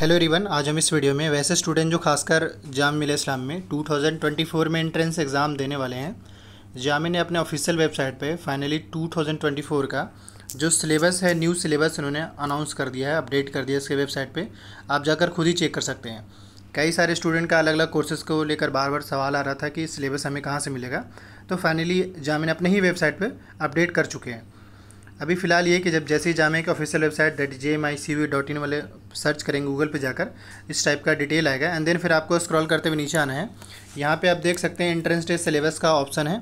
hello रिवन आज हम इस वीडियो में वैसे स्टूडेंट जो खासकर जाम मिले इस्लाम में 2024 में एंट्रेंस एग्ज़ाम देने वाले हैं जामे ने अपने ऑफिशियल वेबसाइट पे फाइनली 2024 का जो सिलेबस है न्यू सिलेबस उन्होंने अनाउंस कर दिया है अपडेट कर दिया इसके वेबसाइट पे आप जाकर खुद ही चेक कर सकते हैं कई सारे स्टूडेंट का अलग अलग कोर्सेज़ को लेकर बार बार सवाल आ रहा था कि सिलेबस हमें कहाँ से मिलेगा तो फाइनली जामे ने अपने ही वेबसाइट पर अपडेट कर चुके हैं अभी फ़िलहाल ये कि जब जैसे ही जामे की ऑफिशियल वेबसाइट डेट J M I C V dot in वाले सर्च करेंगे गूगल पे जाकर इस टाइप का डिटेल आएगा एंड देन फिर आपको स्क्रॉल करते हुए नीचे आना है यहाँ पे आप देख सकते हैं एंट्रेंस टेस्ट सिलेबस का ऑप्शन है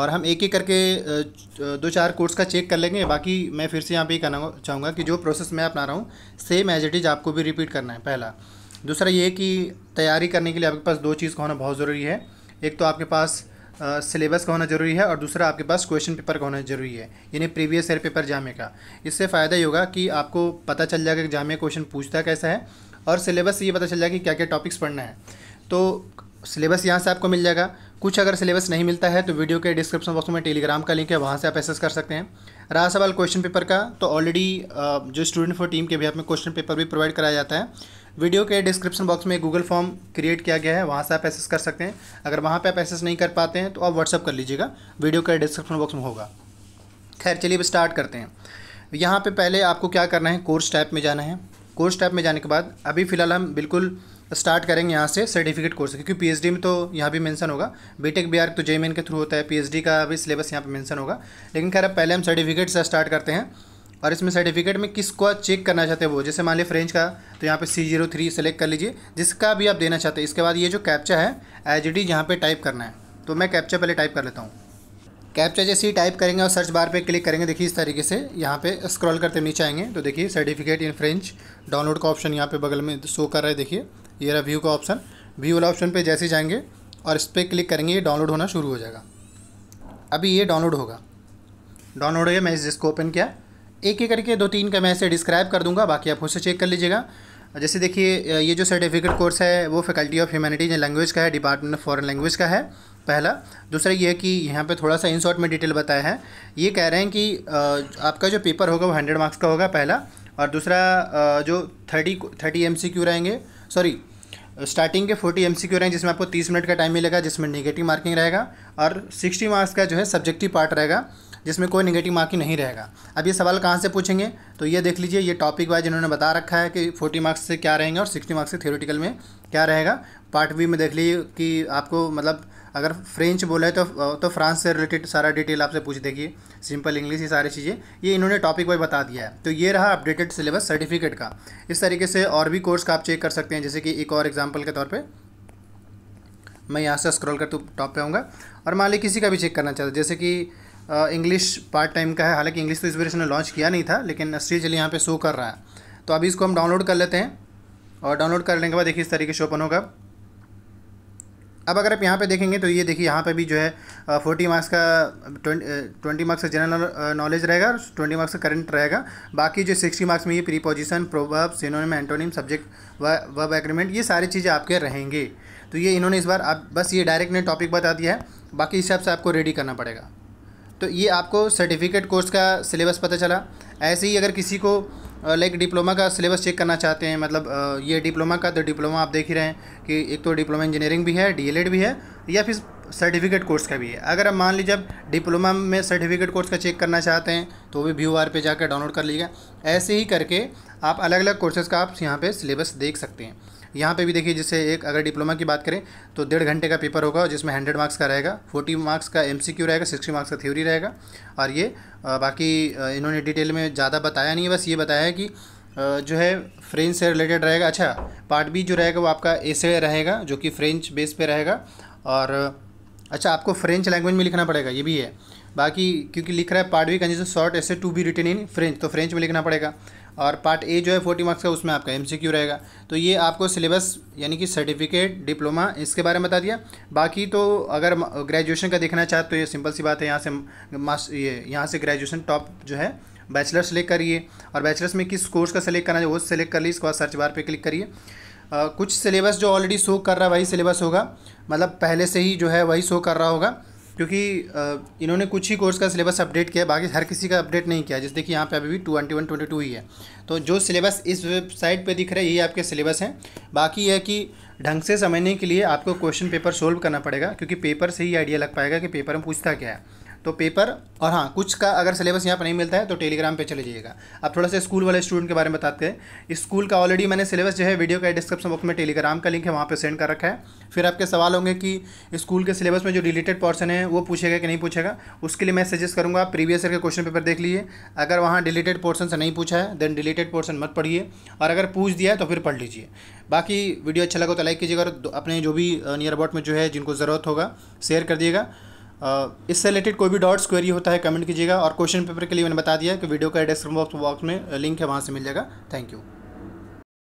और हम एक एक करके दो चार कोर्स का चेक कर लेंगे बाकी मैं फिर से यहाँ पर कहना चाहूँगा कि जो प्रोसेस मैं अपना रहा हूँ सेम एज इट इज़ आपको भी रिपीट करना है पहला दूसरा ये कि तैयारी करने के लिए आपके पास दो चीज़ का होना बहुत ज़रूरी है एक तो आपके पास सिलेबस का होना ज़रूरी है और दूसरा आपके पास क्वेश्चन पेपर का होना ज़रूरी है यानी प्रीवियस ईयर पेपर जामे का इससे फ़ायदा ही होगा कि आपको पता चल जाएगा कि जामे क्वेश्चन पूछता कैसा है और सिलेबस से ये पता चल जाएगा कि क्या क्या टॉपिक्स पढ़ना है तो सिलेबस यहाँ से आपको मिल जाएगा कुछ अगर सिलेबस नहीं मिलता है तो वीडियो के डिस्क्रिप्शन बॉक्स में टेलीग्राम का लिंक है वहाँ से आप एक्सेस कर सकते हैं रहा सवाल क्वेश्चन पेपर का तो ऑलरेडी जो स्टूडेंट फॉर टीम के भी आप में क्वेश्चन पेपर भी प्रोवाइड कराया जाता है वीडियो के डिस्क्रिप्शन बॉक्स में गूगल फॉर्म क्रिएट किया गया है वहाँ से आप एसेस कर सकते हैं अगर वहाँ पे आप एसेस नहीं कर पाते हैं तो आप व्हाट्सअप कर लीजिएगा वीडियो के डिस्क्रिप्शन बॉक्स में होगा खैर चलिए अब स्टार्ट करते हैं यहाँ पे पहले आपको क्या करना है कोर्स टाइप में जाना है कोर्स टाइप में जाने के बाद अभी फ़िलहाल हम बिल्कुल स्टार्ट करेंगे यहाँ से सर्टिफिकेट कोर्स क्योंकि पीएचडी में तो यहाँ भी मेंशन होगा बीटेक बीआर तो जेईमेन के थ्रू होता है पीएचडी का भी सिलेबस यहाँ पे मेंशन होगा लेकिन खैर अब पहले हम सर्टिफिकेट से स्टार्ट करते हैं और इसमें सर्टिफिकेट में किसको चेक करना चाहते हैं वो जैसे मान लिया फ्रेंच का तो यहाँ पे सी जीरो थ्री सेलेक्ट कर लीजिए जिसका भी आप देना चाहते हैं इसके बाद ये जो कैप्चा है एच डी यहाँ पर टाइप करना है तो मैं कैप्चा पहले टाइप कर लेता हूँ कैप्चा जैसे ही टाइप करेंगे और सर्च बार पे क्लिक करेंगे देखिए इस तरीके से यहाँ पे स्क्रॉल करते नीचे आएंगे तो देखिए सर्टिफिकेट इन फ्रेंच डाउनलोड का ऑप्शन यहाँ पे बगल में शो कर रहा है देखिए ये रहा व्यू का ऑप्शन व्यू वाला ऑप्शन पे जैसे जाएंगे और इस पर क्लिक करेंगे ये डाउनलोड होना शुरू हो जाएगा अभी ये डाउनलोड होगा डाउनलोड हो गया मैं इसको ओपन किया एक एक करके दो तीन का मैं ऐसे डिस्क्राइब कर दूंगा बाकी आप खुद से चेक कर लीजिएगा जैसे देखिए ये जो सर्टिफिकेट कोर्स है वो faculty of humanities and language का है डिपार्टमेंट ऑफ फॉरेन लैंग्वेज का है पहला दूसरा ये है कि यहाँ पे थोड़ा सा इन शॉर्ट में डिटेल बताया है ये कह रहे हैं कि आपका जो पेपर होगा वो हंड्रेड मार्क्स का होगा पहला और दूसरा जो थर्टी थर्टी एम रहेंगे सॉरी स्टार्टिंग के फोर्टी एम सी क्यू रहेंगे जिसमें आपको तीस मिनट का टाइम मिलेगा जिसमें निगेटिव मार्किंग रहेगा और सिक्सटी मार्क्स का जो है सब्जेक्टिव पार्ट रहेगा जिसमें कोई निगेटिव मार्किंग नहीं रहेगा अब ये सवाल कहाँ से पूछेंगे तो ये देख लीजिए ये टॉपिक वाइज इन्होंने बता रखा है कि फोर्टी मार्क्स से क्या रहेंगे और सिक्सटी मार्क्स से थियोरिटिकल में क्या रहेगा पार्ट बी में देख लीजिए कि आपको मतलब अगर फ्रेंच बोले तो तो फ्रांस से रिलेटेड सारा डिटेल आपसे पूछ देगी सिंपल इंग्लिश ये सारी चीज़ें ये इन्होंने टॉपिक वाइज बता दिया है तो ये रहा अपडेटेड सिलेबस सर्टिफिकेट का इस तरीके से और भी कोर्स का आप चेक कर सकते हैं जैसे कि एक और एग्जाम्पल के तौर पर मैं यहाँ से स्क्रॉल कर तो टॉप पे आऊँगा और मान ली किसी का भी चेक करना चाहता जैसे कि इंग्लिश पार्ट टाइम का है हालांकि इंग्लिश तो इस वर्ष ने लॉन्च किया नहीं था लेकिन जल यहाँ पे शो कर रहा है तो अभी इसको हम डाउनलोड कर लेते हैं और डाउनलोड करने के बाद देखिए इस तरीके से ओपन होगा अब अगर आप यहाँ पे देखेंगे तो ये देखिए यहाँ पे भी जो है फोर्टी मार्क्स का ट्वेंटी मार्क्स का जनरल नॉलेज रहेगा और ट्वेंटी मार्क्स का करंट रहेगा बाकी जो सिक्सटी मार्क्स में ये preposition proverb synonym antonym subject verb agreement ये सारी चीज़ें आपके रहेंगे तो ये इन्होंने इस बार आप बस ये डायरेक्ट ने टॉपिक बता दिया है बाकी इस हिसाब से आपको रेडी करना पड़ेगा तो ये आपको सर्टिफिकेट कोर्स का सिलेबस पता चला ऐसे ही अगर किसी को लाइक डिप्लोमा का सिलेबस चेक करना चाहते हैं मतलब ये डिप्लोमा का तो डिप्लोमा आप देख ही रहे हैं कि एक तो डिप्लोमा इंजीनियरिंग भी है डी भी है या फिर सर्टिफिकेट कोर्स का भी है अगर आप मान लीजिए डिप्लोमा में सर्टिफिकेट कोर्स का चेक करना चाहते हैं तो भी व्यू आर पे जाकर डाउनलोड कर लीजिएगा ऐसे ही करके आप अलग अलग कोर्सेज़ का आप यहाँ पर सिलेबस देख सकते हैं यहाँ पे भी देखिए जैसे एक अगर डिप्लोमा की बात करें तो डेढ़ घंटे का पेपर होगा जिसमें हंड्रेड मार्क्स का रहेगा फोर्टी मार्क्स का एम रहेगा सिक्सटी मार्क्स का थ्योरी रहेगा और ये बाकी इन्होंने डिटेल में ज़्यादा बताया नहीं है बस ये बताया है कि जो है फ्रेंच से रिलेटेड रहेगा अच्छा पार्ट बी जो रहेगा वो आपका एसे रहेगा जो कि फ्रेंच बेस पे रहेगा और अच्छा आपको फ्रेंच लैंग्वेज में लिखना पड़ेगा ये भी है बाकी क्योंकि लिख रहा है part B consists short essays to be written in French तो फ्रेंच तो में लिखना पड़ेगा और पार्ट ए जो है फोर्टी मार्क्स का उसमें आपका एमसीक्यू रहेगा तो ये आपको सिलेबस यानी कि सर्टिफिकेट डिप्लोमा इसके बारे में बता दिया बाकी तो अगर ग्रेजुएशन का देखना चाहते तो ये सिंपल सी बात है यहाँ से मास ये यहाँ से ग्रेजुएशन टॉप जो है बैचलर सेलेक्ट करिए और बैचलर्स में किस कोर्स का सेलेक्ट करना है वो सेलेक्ट कर लीजिए इसके बाद सर्च बार पे क्लिक करिए कुछ सिलेबस जो ऑलरेडी शो कर रहा है वही सिलेबस होगा मतलब पहले से ही जो है वही शो कर रहा होगा क्योंकि इन्होंने कुछ ही कोर्स का सिलेबस अपडेट किया बाकी हर किसी का अपडेट नहीं किया जैसे देखिए यहाँ पे अभी भी ट्वेंटी वन ट्वेंटी टू ही है तो जो सिलेबस इस वेबसाइट पे दिख रहा है यही आपके सिलेबस हैं बाकी है कि ढंग से समझने के लिए आपको क्वेश्चन पेपर सोल्व करना पड़ेगा क्योंकि पेपर से ही आइडिया लग पाएगा कि पेपर में पूछता क्या है तो पेपर और हाँ कुछ का अगर सिलेबस यहाँ पर नहीं मिलता है तो टेलीग्राम पे चले जाइएगा अब थोड़ा सा स्कूल वाले स्टूडेंट के बारे में बताते हैं स्कूल का ऑलरेडी मैंने सिलेबस जो है वीडियो का डिस्क्रिप्शन बॉक्स में टेलीग्राम का लिंक है वहाँ पर सेंड कर रखा है फिर आपके सवाल होंगे कि स्कूल के सिलेबस में जो रिलेटेड पॉर्सन है वो पूछेगा कि नहीं पूछेगा उसके लिए मैं सजेस्ट करूँगा आप प्रीवियस ईयर के क्वेश्चन पेपर देख लीजिए अगर वहाँ डिलीटेड पोर्सन से नहीं पूछा है देन डिलीटेड पोर्सन मत पढ़िए और अगर पूछ दिया है तो फिर पढ़ लीजिए बाकी वीडियो अच्छा लगा तो लाइक कीजिएगा और अपने जो भी नियर uh, अबाउट में जो है जिनको ज़रूरत होगा शेयर कर दिएगा इससे रिलेटेड कोई भी डाउट्स क्वेरी होता है कमेंट कीजिएगा और क्वेश्चन पेपर के लिए मैंने बता दिया कि वीडियो का डिस्क्रिप्शन बॉक्स में लिंक है वहाँ से मिल जाएगा थैंक यू